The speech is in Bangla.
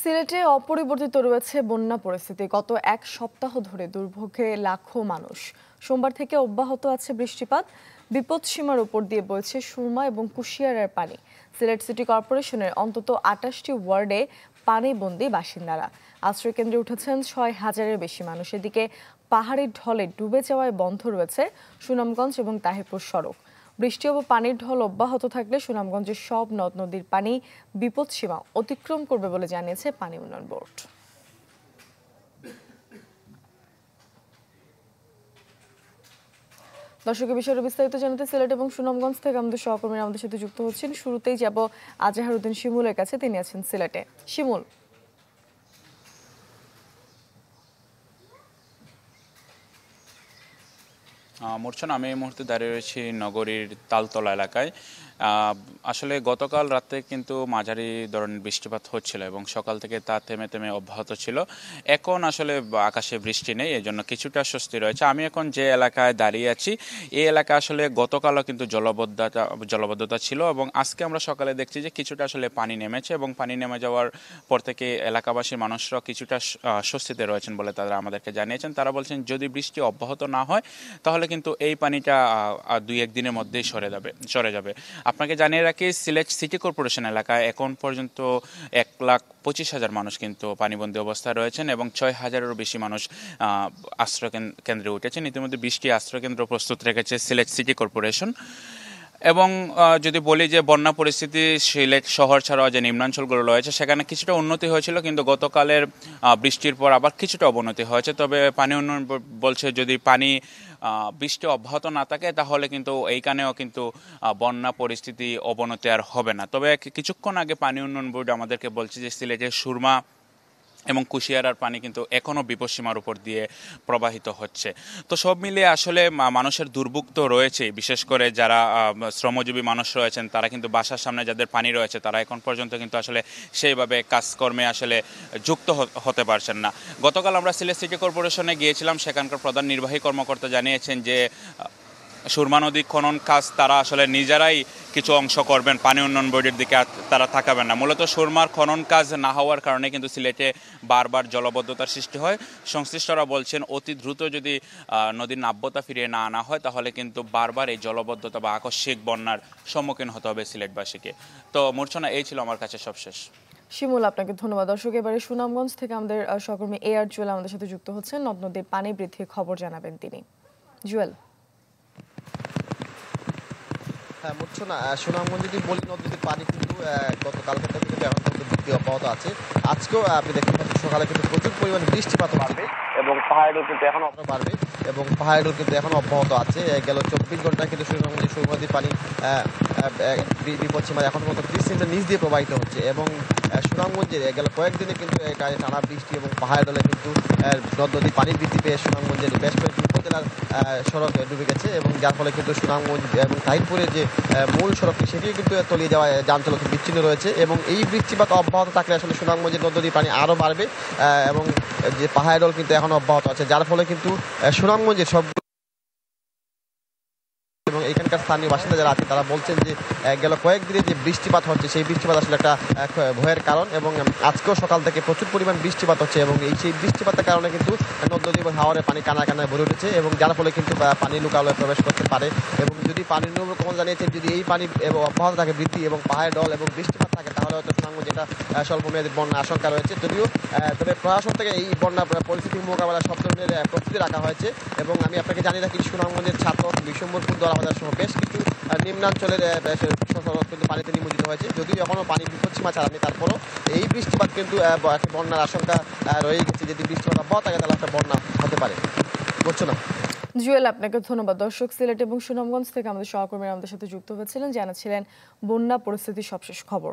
সিলেটে অপরিবর্তিত রয়েছে বন্যা পরিস্থিতি গত এক সপ্তাহ ধরে দুর্ভোগে লাখো মানুষ সোমবার থেকে অব্যাহত আছে বৃষ্টিপাত বিপদ সীমার উপর দিয়ে বলছে সুরমা এবং কুশিয়ারের পানি সিলেট সিটি কর্পোরেশনের অন্তত আটাশটি ওয়ার্ডে পানিবন্দী বাসিন্দারা আশ্রয়কেন্দ্রে উঠেছেন ছয় হাজারের বেশি মানুষ এদিকে পাহাড়ের ঢলে ডুবে যাওয়ায় বন্ধ রয়েছে সুনামগঞ্জ এবং তাহিরপুর সড়ক বৃষ্টি ও পানির ঢল অব্যাহত থাকলে সুনামগঞ্জের সব নদ নদীর পানি বিপদসীমা অতিক্রম করবে বলে জানিয়েছে পানি উন্নয়ন বোর্ড দর্শকের বিষয়ে বিস্তারিত জানাতে সিলেট এবং সুনামগঞ্জ থেকে আমাদের সহকর্মীরা আমাদের সাথে যুক্ত হচ্ছেন শুরুতেই যাব আজাহারুদ্দিন শিমুলের কাছে তিনি আছেন সিলেটে শিমুল মূর্ছন আমি এই মুহূর্তে দাঁড়িয়ে রয়েছি নগরীর তালতলা এলাকায় আসলে গতকাল রাতে কিন্তু মাঝারি ধরনের বৃষ্টিপাত হচ্ছিল এবং সকাল থেকে তা থেমে থেমে অব্যাহত ছিল এখন আসলে আকাশে বৃষ্টি নেই এজন্য কিছুটা স্বস্তি রয়েছে আমি এখন যে এলাকায় দাঁড়িয়ে আছি এই এলাকা আসলে গতকালও কিন্তু জলবদ্ধতা জলবদ্ধতা ছিল এবং আজকে আমরা সকালে দেখছি যে কিছুটা আসলে পানি নেমেছে এবং পানি নেমে যাওয়ার পর থেকে এলাকাবাসীর মানুষরা কিছুটা স্বস্তিতে রয়েছেন বলে তারা আমাদেরকে জানিয়েছেন তারা বলছেন যদি বৃষ্টি অব্যাহত না হয় তাহলে কিন্তু এই পানিটা দুই একদিনের মধ্যেই সরে যাবে সরে যাবে আপনাকে জানিয়ে রাখি সিলেট সিটি কর্পোরেশন এলাকায় এখন পর্যন্ত এক লাখ পঁচিশ হাজার মানুষ কিন্তু পানিবন্দী অবস্থায় রয়েছেন এবং ছয় হাজারেরও বেশি মানুষ আশ্রয় কেন্দ্রে উঠেছেন ইতিমধ্যে বিশটি আশ্রয়কেন্দ্র প্রস্তুত রেখেছে সিলেট সিটি কর্পোরেশন এবং যদি বলি যে বন্যা পরিস্থিতি সিলেট শহর ছাড়াও যে নিম্নাঞ্চলগুলো রয়েছে সেখানে কিছুটা উন্নতি হয়েছিল কিন্তু গতকালের বৃষ্টির পর আবার কিছুটা অবনতি হয়েছে তবে পানি উন্নয়ন বলছে যদি পানি বৃষ্টি অব্যাহত না থাকে তাহলে কিন্তু এইখানেও কিন্তু বন্যা পরিস্থিতি অবনতি আর হবে না তবে কিছুক্ষণ আগে পানি উন্নয়ন বোর্ড আমাদেরকে বলছে যে সিলেটের সুরমা এবং কুশিয়ারার পানি কিন্তু এখনও বিপদসীমার উপর দিয়ে প্রবাহিত হচ্ছে তো সব মিলিয়ে আসলে মানুষের দুর্ভোগ তো রয়েছে বিশেষ করে যারা শ্রমজীবী মানুষ রয়েছেন তারা কিন্তু বাসার সামনে যাদের পানি রয়েছে তারা এখন পর্যন্ত কিন্তু আসলে সেইভাবে কাজকর্মে আসলে যুক্ত হতে পারছেন না গতকাল আমরা সিলেট সিটি কর্পোরেশনে গিয়েছিলাম সেখানকার প্রধান নির্বাহী কর্মকর্তা জানিয়েছেন যে সুরমা নদী খনন কাজ তারা আসলে নিজেরাই কিছু অংশ করবেন পানি উন্নয়ন বোর্ডের দিকে তারা থাকাবেন না মূলত সুরমার খনন কাজ না হওয়ার কারণে কিন্তু সিলেটে বারবার জলবদ্ধতার সৃষ্টি হয় সংশ্লিষ্টরা বলছেন অতি দ্রুত যদি নদীর নাব্যতা ফিরিয়ে না আনা হয় তাহলে কিন্তু বারবার এই জলবদ্ধতা বা আকস্মিক বন্যার সম্মুখীন হতে হবে সিলেটবাসীকে তো মূর্ছনা এই ছিল আমার কাছে সবশেষ শিমুল আপনাকে ধন্যবাদ দর্শক এবারে সুনামগঞ্জ থেকে আমাদের সহকর্মী এ আর জুয়েল আমাদের সাথে যুক্ত হচ্ছেন নদ নদীর পানি বৃদ্ধির খবর জানাবেন তিনি জুয়েল হ্যাঁ বুঝছো না সুনামগঞ্জ যদি বলি নদীর পানি কিন্তু গতকালকে থেকে কিন্তু এখন কিন্তু বৃদ্ধি অব্যাহত আছে আজকেও আপনি দেখতে পাচ্ছেন সকালে কিন্তু প্রচুর পরিমাণে বৃষ্টিপাত বাড়বে এবং পাহাড়েও কিন্তু এখন অব্যাহত বাড়বে এবং পাহাড়েও কিন্তু এখন অব্যাহত আছে গেল চব্বিশ ঘন্টা কিন্তু সুনামগঞ্জ সুরমা পানি বিপদসীমায় এখন পর্যন্ত ত্রিশ সেন্টার নিচ দিয়ে প্রবাহিত হচ্ছে এবং সুনামগঞ্জের গেল কয়েকদিনে কিন্তু টানা বৃষ্টি এবং পাহাড় ডলে কিন্তু নদী পানি বৃদ্ধি পেয়ে সুনামগঞ্জের বেশ কয়েকটি উপজেলার সড়ক ডুবে গেছে এবং যার ফলে কিন্তু সুনামগঞ্জ এবং তাহিরপুরের যে মূল সড়কটি সেটিও কিন্তু তলিয়ে যাওয়া যান চলাচল বিচ্ছিন্ন রয়েছে এবং এই বৃষ্টিপাত অব্যাহত থাকলে আসলে সুনামগঞ্জের নদী পানি আরও বাড়বে এবং যে পাহাড়ের দল কিন্তু এখন অব্যাহত আছে যার ফলে কিন্তু সুনামগঞ্জের সব এবং এখানকার স্থানীয় বাসিন্দা যারা আছে তারা বলছেন যে গেল কয়েকদিনে যে বৃষ্টিপাত হচ্ছে সেই বৃষ্টিপাত আসলে একটা ভয়ের কারণ এবং আজকেও সকাল থেকে প্রচুর পরিমাণ বৃষ্টিপাত হচ্ছে এবং এই সেই বৃষ্টিপাতের কারণে কিন্তু নদ নদী এবং হাওয়ারে পানি কানা কানায় ভরে উঠেছে এবং যার ফলে কিন্তু পানি লুকালয়ে প্রবেশ করতে পারে এবং যদি পানির নিয়ম কমন জানিয়েছেন যদি এই পানি অব্যাহত থাকে বৃদ্ধি এবং পাহাড়ে ডল এবং বৃষ্টি থাকে তাহলে হয়তো সুনামগঞ্জ স্বল্প স্বল্পমেয়াদী বন্যা আশঙ্কা রয়েছে যদিও তবে প্রশাসন থেকে এই বন্যা পরিস্থিতি মোকাবেলা সব ধরনের প্রস্তুতি রাখা হয়েছে এবং আমি আপনাকে জানি রাখি সুনামগঞ্জের ছাত্র বিশ্বম্বরপুর আমাদের সহ বেশ কিছু নিম্নাঞ্চলের কিন্তু পানিতে নিমজ্জিত হয়েছে যদিও এখনও পানি বিপদসীমা ছাড়ানি তারপরও এই বৃষ্টিপাত কিন্তু বন্যার আশঙ্কা রয়ে গেছে যদি বৃষ্টিপাত অব্যাহত থাকে তাহলে একটা বন্যা হতে পারে বুঝছো না জুয়েল আপনাকে ধন্যবাদ দর্শক সিলেট এবং সুনামগঞ্জ থেকে আমাদের সহকর্মীরা আমাদের সাথে যুক্ত হয়েছিলেন জানাচ্ছিলেন বন্যা পরিস্থিতির সবশেষ খবর